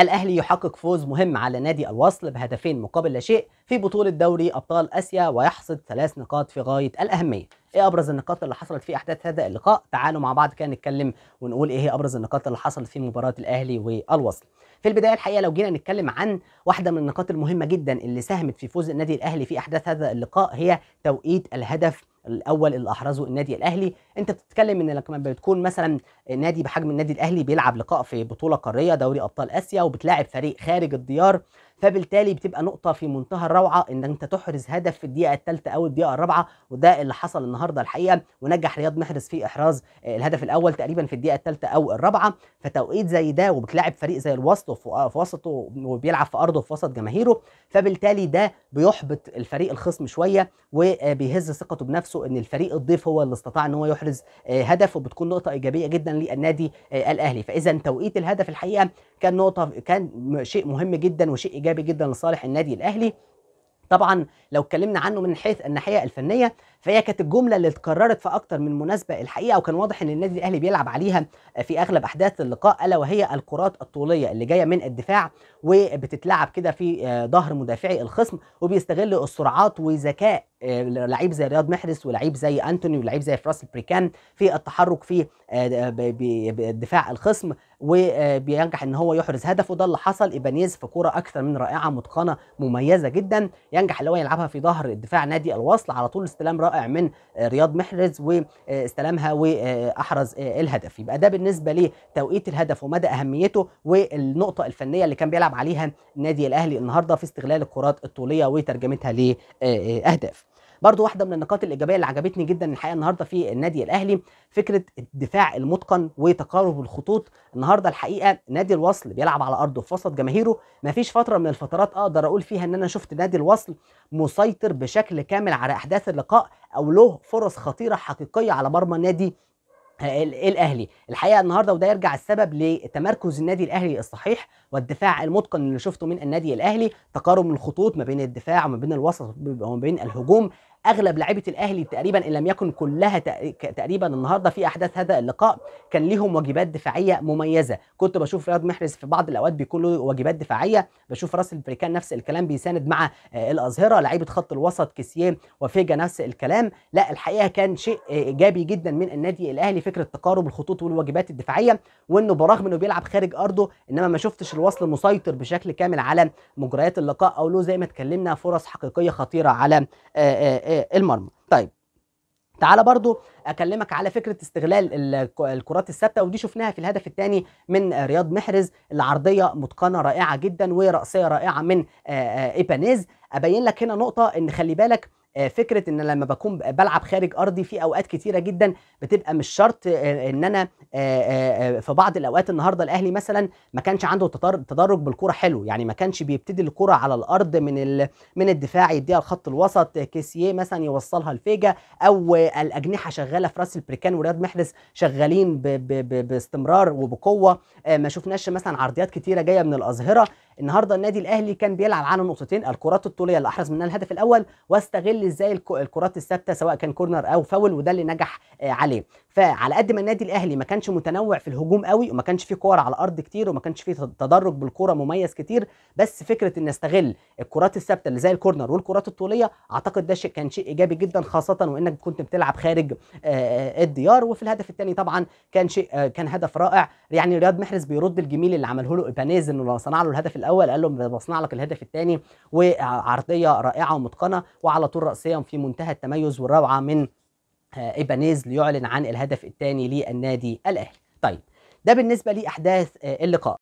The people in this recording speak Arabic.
الأهلي يحقق فوز مهم على نادي الوصل بهدفين مقابل لا شيء في بطولة دوري أبطال آسيا ويحصد ثلاث نقاط في غاية الأهمية ايه ابرز النقاط اللي حصلت في احداث هذا اللقاء تعالوا مع بعض كده نتكلم ونقول ايه هي ابرز النقاط اللي حصلت في مباراه الاهلي والوصل في البدايه الحقيقه لو جينا نتكلم عن واحده من النقاط المهمه جدا اللي ساهمت في فوز النادي الاهلي في احداث هذا اللقاء هي توقيت الهدف الاول اللي احرزه النادي الاهلي انت بتتكلم ان لما بتكون مثلا نادي بحجم النادي الاهلي بيلعب لقاء في بطوله قاريه دوري ابطال اسيا وبتلاعب فريق خارج الديار فبالتالي بتبقى نقطه في منتهى الروعه ان انت تحرز هدف في الدقيقه الثالثه او الدقيقه الرابعه وده اللي حصل النهارده الحقيقه ونجح رياض محرز في احراز آه، الهدف الاول تقريبا في الدقيقه الثالثه او الرابعه فتوقيت زي ده وبتلاعب فريق زي الوسط آه، في وسطه وبيلعب في ارضه في وسط جماهيره فبالتالي ده بيحبط الفريق الخصم شويه وبيهز آه، ثقته بنفسه ان الفريق الضيف هو اللي استطاع ان هو يحرز هدف وبتكون نقطه ايجابيه جدا للنادي الاهلي فاذا توقيت الهدف الحقيقه كان نقطه كان شيء مهم جدا وشيء ايجابي ايجابي جدا لصالح النادي الاهلي طبعا لو اتكلمنا عنه من حيث الناحيه الفنيه فهي كانت الجمله اللي اتكررت في اكتر من مناسبه الحقيقه وكان واضح ان النادي الاهلي بيلعب عليها في اغلب احداث اللقاء الا وهي الكرات الطوليه اللي جايه من الدفاع وبتتلعب كده في ظهر مدافعي الخصم وبيستغل السرعات وذكاء آه، لعيب زي رياض محرز ولعيب زي انتوني ولعيب زي فراس بريكان في التحرك في آه، دفاع الخصم وبينجح ان هو يحرز هدف وده اللي حصل ايبانيز في كوره اكثر من رائعه متقنه مميزه جدا ينجح اللي هو يلعبها في ظهر دفاع نادي الوصل على طول استلام رائع من آه، رياض محرز واستلامها واحرز الهدف يبقى ده بالنسبه لتوقيت الهدف ومدى اهميته والنقطه الفنيه اللي كان بيلعب عليها النادي الاهلي النهارده في استغلال الكرات الطوليه وترجمتها لاهداف برضو واحده من النقاط الايجابيه اللي عجبتني جدا الحقيقه النهارده في النادي الاهلي فكره الدفاع المتقن وتقارب الخطوط النهارده الحقيقه نادي الوصل بيلعب على ارضه في وسط جماهيره مفيش فتره من الفترات اقدر اقول فيها ان انا شفت نادي الوصل مسيطر بشكل كامل على احداث اللقاء او له فرص خطيره حقيقيه على مرمى النادي الاهلي الحقيقه النهارده وده يرجع السبب لتمركز النادي الاهلي الصحيح والدفاع المتقن اللي شفته من النادي الاهلي تقارب الخطوط ما بين الدفاع وما بين الوسط وما بين الهجوم اغلب لاعيبه الاهلي تقريبا ان لم يكن كلها تقريبا النهارده في احداث هذا اللقاء كان ليهم واجبات دفاعيه مميزه كنت بشوف رياض محرز في بعض الاوقات بيكون له واجبات دفاعيه بشوف راس البريكان نفس الكلام بيساند مع آه، الازهره لعيبه خط الوسط كيسيه وفيجا نفس الكلام لا الحقيقه كان شيء ايجابي جدا من النادي الاهلي فكره تقارب الخطوط والواجبات الدفاعيه وانه برغم انه بيلعب خارج ارضه انما ما شفتش الوصل مسيطر بشكل كامل على مجريات اللقاء او له زي ما اتكلمنا فرص حقيقيه خطيره على آه، آه، آه، المرمى طيب تعالى برضو اكلمك على فكره استغلال الكرات الثابته ودي شفناها في الهدف الثاني من رياض محرز العرضيه متقنه رائعه جدا وراسيه رائعه من آه، آه، ايبانيز ابين لك هنا نقطه ان خلي بالك آه، فكره ان لما بكون بلعب خارج ارضي في اوقات كتيره جدا بتبقى مش شرط آه، ان انا آه، في بعض الاوقات النهارده الاهلي مثلا ما كانش عنده تدرج بالكره حلو يعني ما كانش بيبتدي الكره على الارض من من الدفاع يديها لخط الوسط كيسيه مثلا يوصلها لفيجا او الاجنحه شغاله في راس البريكان ورياض محرز شغالين باستمرار وبقوه ما شفناش مثلا عرضيات كتيره جايه من الاظهره النهارده النادي الاهلي كان بيلعب على نقطتين الكرات الطوليه اللي احرز منها الهدف الاول واستغل ازاي الكرات الثابته سواء كان كورنر او فاول وده اللي نجح آه، عليه فعلى قد ما النادي الاهلي ما كانش متنوع في الهجوم قوي وما كانش فيه كور على الارض كتير وما كانش فيه تدرج بالكوره مميز كتير بس فكره ان استغل الكرات الثابته اللي زي الكورنر والكرات الطوليه اعتقد ده شيء كان شيء ايجابي جدا خاصه وانك كنت بتلعب خارج آه، آه، الديار وفي الهدف الثاني طبعا كان شيء آه، كان هدف رائع يعني رياض محرز بيرد الجميل اللي عمله له ايبانيز انه لو صنع له الهدف الاول قال له بصنع لك الهدف الثاني وعرضيه رائعه ومتقنه وعلى طول راسيا في منتهى التميز والروعه من آه، ايبانيز ليعلن عن الهدف الثاني للنادي الاهلي طيب ده بالنسبه لاحداث آه، اللقاء